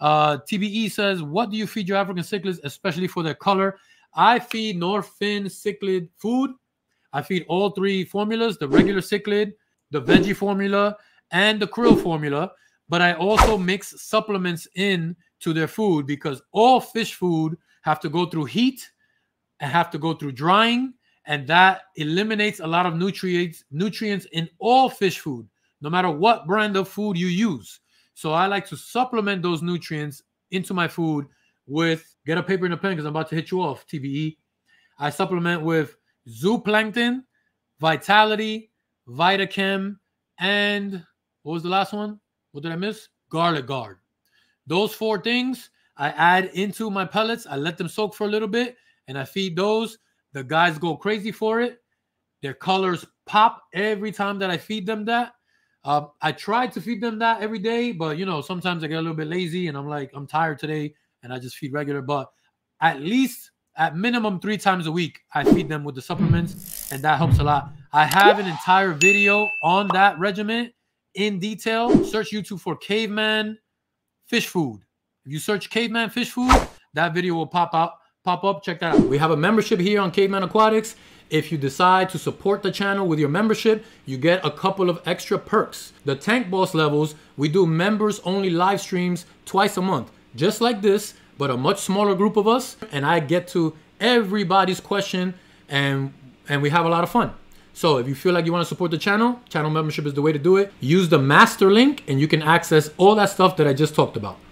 Uh, TBE says, What do you feed your African cichlids, especially for their color? I feed North Fin cichlid food. I feed all three formulas the regular cichlid, the veggie formula, and the krill formula. But I also mix supplements in to their food because all fish food have to go through heat and have to go through drying. And that eliminates a lot of nutrients, nutrients in all fish food, no matter what brand of food you use. So I like to supplement those nutrients into my food with get a paper and a pen because I'm about to hit you off, TBE. I supplement with zooplankton, vitality, vitachem, and what was the last one? What did I miss? Garlic guard. Those four things I add into my pellets. I let them soak for a little bit and I feed those. The guys go crazy for it. Their colors pop every time that I feed them that. Uh, I tried to feed them that every day, but you know, sometimes I get a little bit lazy and I'm like, I'm tired today, and I just feed regular. But at least at minimum three times a week, I feed them with the supplements, and that helps a lot. I have an entire video on that regimen in detail. Search YouTube for caveman fish food. If you search caveman fish food, that video will pop out, pop up. Check that out. We have a membership here on Caveman Aquatics. If you decide to support the channel with your membership, you get a couple of extra perks. The Tank Boss levels, we do members only live streams twice a month, just like this, but a much smaller group of us. And I get to everybody's question and, and we have a lot of fun. So if you feel like you want to support the channel, channel membership is the way to do it. Use the master link and you can access all that stuff that I just talked about.